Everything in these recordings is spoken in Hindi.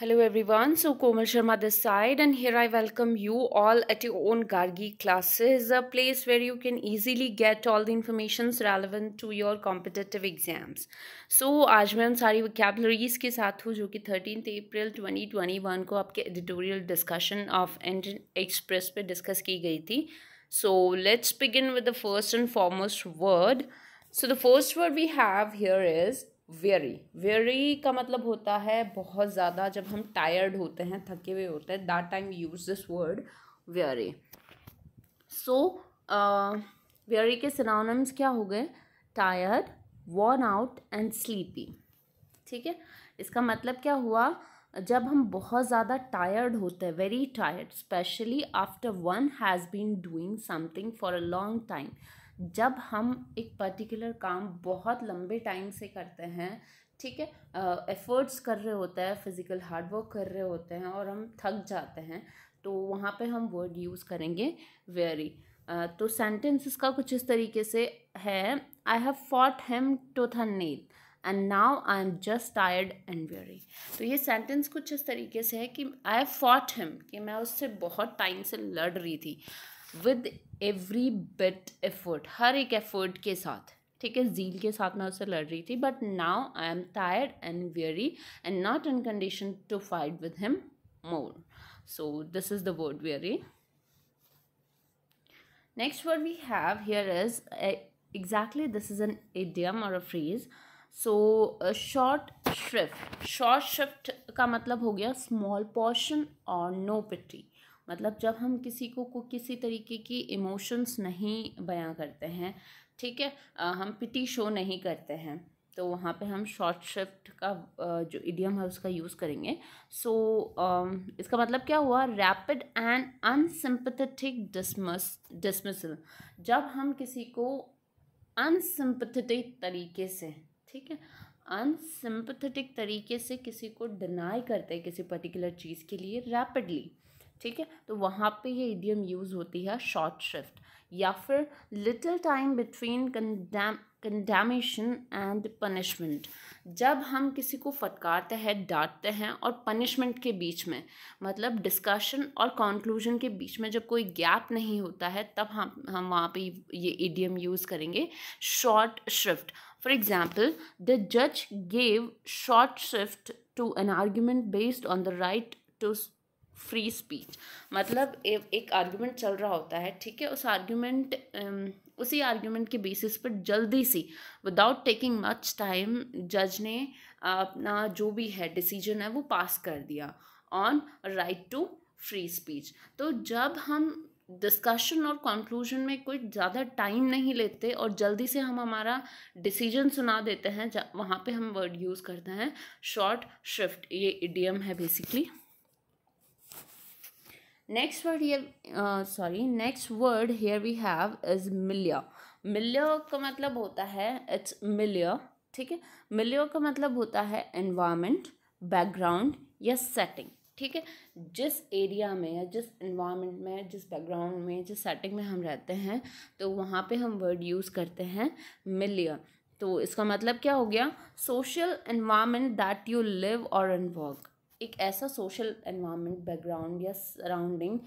Hello everyone so Komal Sharma this side and here I welcome you all at your own Gargi classes a place where you can easily get all the information relevant to your competitive exams so आज मैं उन सारी वैकैबलरीज के साथ हूँ जो कि thirteen April twenty twenty one को आपके editorial discussion of Indian Express पर डिस्कस की गई थी so let's begin with the first and foremost word so the first word we have here is weary weary का मतलब होता है बहुत ज़्यादा जब हम टायर्ड होते हैं थके हुए होते हैं that time use this word weary so weary के सिनोनिम्स क्या हो गए tired worn out and sleepy ठीक है इसका मतलब क्या हुआ जब हम बहुत ज़्यादा टायर्ड होते हैं weary tired especially after one has been doing something for a long time जब हम एक पर्टिकुलर काम बहुत लंबे टाइम से करते हैं ठीक है एफर्ट्स कर रहे होता है फिज़िकल हार्डवर्क कर रहे होते हैं और हम थक जाते हैं तो वहाँ पे हम वर्ड यूज़ करेंगे वेरी uh, तो सेंटेंस इसका कुछ इस तरीके से है I have fought him tooth nail and now I am just tired and weary तो ये सेंटेंस कुछ इस तरीके से है कि आई हैव फॉट हिम कि मैं उससे बहुत टाइम से लड़ रही थी विद एवरी बिट एफर्ट हर एक एफर्ट के साथ ठीक है जील के साथ मैं उससे लड़ रही थी but now I am tired and weary and not in condition to fight with him more so this is the word weary next word we have here is exactly this is an idiom और a phrase so short shrift shrift short shrift का मतलब हो गया स्मॉल पोर्शन और नो पिटी मतलब जब हम किसी को, को किसी तरीके की इमोशंस नहीं बयां करते हैं ठीक है हम पिटी शो नहीं करते हैं तो वहाँ पे हम शॉर्ट शिफ्ट का जो इडियम है उसका यूज़ करेंगे सो so, इसका मतलब क्या हुआ rapid and unsympathetic dismiss dismissal जब हम किसी को अनसिम्पथेटिक तरीके से ठीक है अनसिम्पथेटिक तरीके से किसी को डिनाई करते हैं किसी पर्टिकुलर चीज़ के लिए रैपिडली ठीक है तो वहाँ पे ये इडियम यूज़ होती है शॉर्ट शिफ्ट या फिर little time between condemn condemnation and punishment जब हम किसी को फटकारते हैं डांटते हैं और पनिशमेंट के बीच में मतलब डिस्कशन और कॉन्क्लूजन के बीच में जब कोई गैप नहीं होता है तब हम हम वहाँ पे ये इडियम यूज़ करेंगे short shrift for example the जज gave short shrift to an argument based on the right to free speech मतलब ए, एक आर्ग्यूमेंट चल रहा होता है ठीक है उस आर्ग्यूमेंट um, उसी आर्ग्यूमेंट के बेसिस पर जल्दी सी विदाउट टेकिंग मच टाइम जज ने अपना जो भी है डिसीजन है वो पास कर दिया on right to free speech तो जब हम डिस्कशन और कंक्लूजन में कोई ज़्यादा टाइम नहीं लेते और जल्दी से हम हमारा डिसीजन सुना देते हैं वहाँ पे हम वर्ड यूज़ करते हैं शॉर्ट शिफ्ट ये इडियम है बेसिकली नेक्स्ट वर्ड ये sorry next word here we have is milieu milieu का मतलब होता है इट्स मिल्य ठीक है मिलियो का मतलब होता है एनवायरमेंट बैकग्राउंड या सेटिंग ठीक है जिस एरिया में या जिस इन्वायरमेंट में जिस बैकग्राउंड में जिस सेटिंग में हम रहते हैं तो वहाँ पे हम वर्ड यूज़ करते हैं मिल्य तो इसका मतलब क्या हो गया social environment that you live और इन वर्क एक ऐसा सोशल एनवायरनमेंट बैकग्राउंड या सराउंडिंग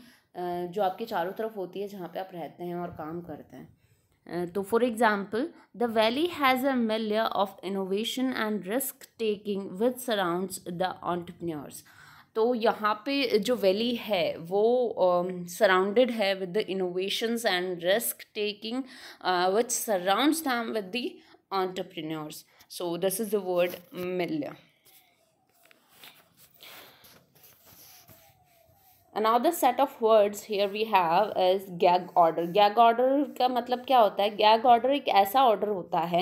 जो आपके चारों तरफ होती है जहाँ पे आप रहते हैं और काम करते हैं तो for example the valley has a milieu of innovation and risk taking with surrounds the entrepreneurs तो यहाँ पे जो वैली है वो सराउंडेड um, uh, है with the innovations and risk taking which surrounds them with the entrepreneurs. So this is the word millia. Another set of words here we have is gag order. Gag order का मतलब क्या होता है Gag order एक ऐसा order होता है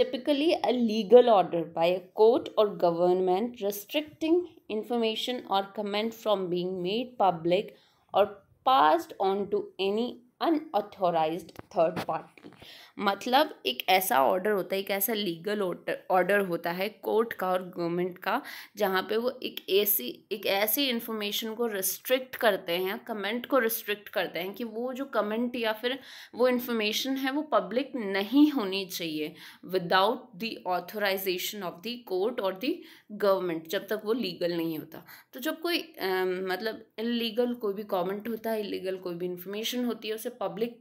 typically a legal order by a court or government restricting information or comment from being made public or passed on to any unauthorized third party मतलब एक ऐसा ऑर्डर होता है एक ऐसा लीगल ऑर्डर होता है कोर्ट का और गवर्नमेंट का जहाँ पे वो एक ऐसी एक ऐसी इन्फॉर्मेशन को रिस्ट्रिक्ट करते हैं कमेंट को रिस्ट्रिक्ट करते हैं कि वो जो कमेंट या फिर वो इन्फॉर्मेशन है वो पब्लिक नहीं होनी चाहिए without the authorization of the court और द गवर्नमेंट जब तक वो लीगल नहीं होता तो जब कोई आ, मतलब इलीगल कोई भी कॉमेंट होता है इलीगल कोई भी इन्फॉर्मेशन होती है उसे पब्लिक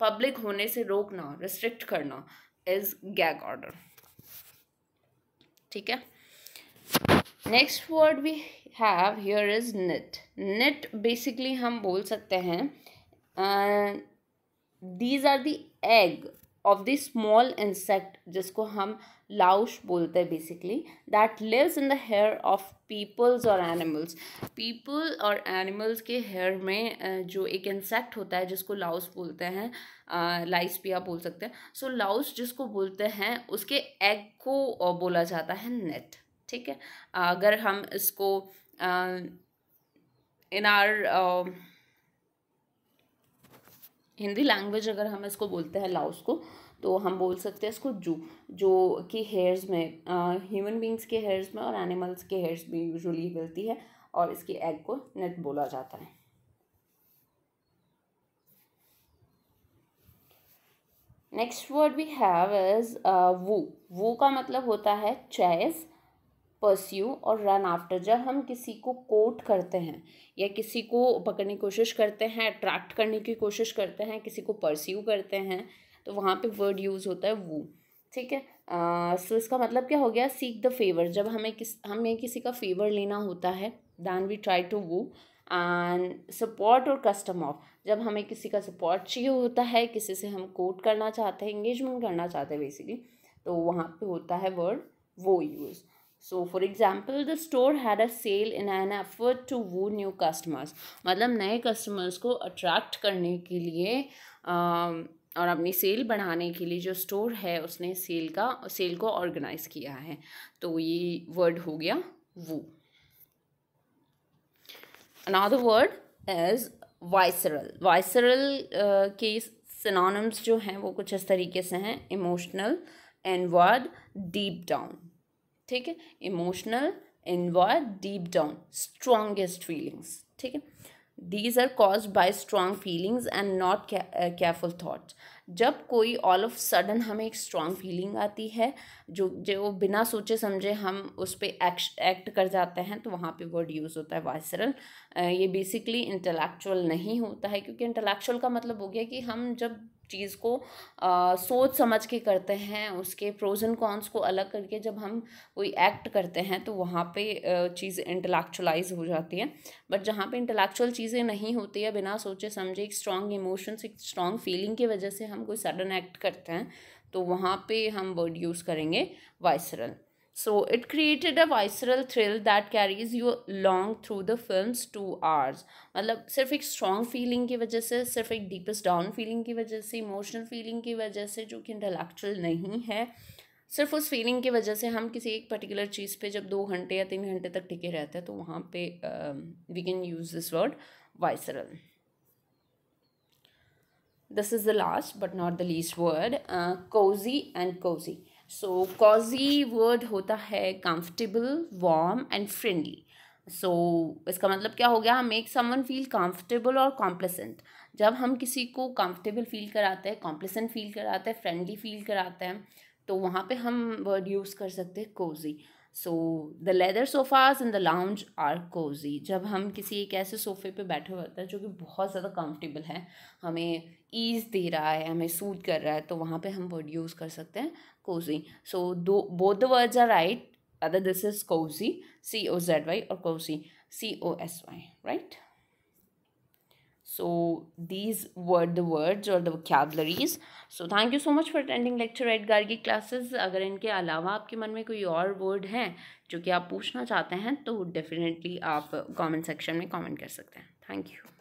पब्लिक होने से रोकना रिस्ट्रिक्ट करना इज गैग ऑर्डर ठीक है next word we have here is nit nit basically हम बोल सकते हैं these are the egg of the small insect जिसको हम लाउश बोलते हैं basically that lives in the hair of peoples और एनिमल्स पीपल और एनिमल्स के हेयर में जो एक इंसेक्ट होता है जिसको लाउस बोलते हैं लाइसपिया बोल सकते हैं सो so, लाउस जिसको बोलते हैं उसके एग को बोला जाता है नेट ठीक है अगर हम इसको इन आर हिंदी लैंग्वेज अगर हम इसको बोलते हैं लाउस को तो हम बोल सकते हैं इसको जू जो कि हेयर्स में ह्यूमन बींग्स के हेयर्स में और एनिमल्स के हेयर्स में यूजली मिलती है और इसके एग को नेट बोला जाता है next word we have is woo woo का मतलब होता है चैस परस्यू और रन आफ्टर जब हम किसी को कोट करते हैं या किसी को पकड़ने की कोशिश करते हैं अट्रैक्ट करने की कोशिश करते हैं किसी को परस्यू करते हैं तो वहाँ पे वर्ड यूज़ होता है वो ठीक है सो so इसका मतलब क्या हो गया सीक द फेवर जब हमें किस हमें किसी का फेवर लेना होता है then we try to woo and support और कस्टम ऑफ जब हमें किसी का सपोर्ट चाहिए होता है किसी से हम कोट करना चाहते हैं इंगेजमेंट करना चाहते हैं बेसिकली तो वहाँ पे होता है word woo use so for example the store had a sale in an effort to woo new customers मतलब नए कस्टमर्स को अट्रैक्ट करने के लिए um, और अपनी सेल बढ़ाने के लिए जो स्टोर है उसने सेल का सेल को ऑर्गेनाइज किया है तो ये वर्ड हो गया वो another word is visceral visceral के सिनोनम्स जो हैं वो कुछ इस तरीके से हैं emotional and word deep down ठीक है इमोशनल इन्वॉय डीप डाउन स्ट्रोंगेस्ट फीलिंग्स ठीक है these are caused by strong feelings and not careful thought जब कोई ऑल ऑफ सडन हमें एक स्ट्रॉन्ग फीलिंग आती है जो जो बिना सोचे समझे हम उस पर एक्ट कर जाते हैं तो वहाँ पे वर्ड यूज़ होता है वायसरल uh, ये बेसिकली इंटेलेक्चुअल नहीं होता है क्योंकि इंटेलेक्चुअल का मतलब हो गया कि हम जब चीज़ को आ, सोच समझ के करते हैं उसके प्रोजन कॉन्स को अलग करके जब हम कोई एक्ट करते हैं तो वहाँ पे चीज़ इंटलेक्चुलाइज हो जाती है बट जहाँ पे इंटलेक्चुअल चीज़ें नहीं होती है बिना सोचे समझे एक स्ट्रॉन्ग इमोशंस एक स्ट्रॉन्ग फीलिंग की वजह से हम कोई सडन एक्ट करते हैं तो वहाँ पे हम वर्ड यूज़ करेंगे visceral So it created a visceral thrill that carries you long through the film's two hours. मतलब सिर्फ एक strong feeling की वजह से सिर्फ एक deepest down feeling की वजह से emotional feeling की वजह से जो कि intellectual नहीं है सिर्फ उस फीलिंग की वजह से हम किसी एक पर्टिकुलर चीज़ पे जब दो घंटे या तीन घंटे तक टिके रहते हैं तो वहाँ पे we can use this word visceral this is the last but not the least word cosy and cosy so cosy word होता है comfortable warm and friendly so इसका मतलब क्या हो गया मेक समवन फील कंफर्टेबल और कॉम्प्लेसेंट जब हम किसी को कंफर्टेबल फील कराते हैं कॉम्प्लेसेंट फील कराते हैं फ्रेंडली फील कराते हैं तो वहाँ पे हम वर्ड यूज़ कर सकते हैं cosy so the leather sofas in the lounge are cosy जब हम किसी एक ऐसे सोफ़े पे बैठे हुए होते हैं जो कि बहुत ज़्यादा कंफर्टेबल है हमें ईज़ दे रहा है हमें सूट कर रहा है तो वहाँ पे हम वर्ड यूज़ कर सकते हैं cozy so do, both the words are right other this is cozy c o z y or cozy c o s y right so these were the words or the vocabularies so thank you so much for attending lecture at Gargi classes अगर इनके अलावा आपके मन में कोई और word हैं जो कि आप पूछना चाहते हैं तो definitely आप comment section में comment कर सकते हैं Thank you.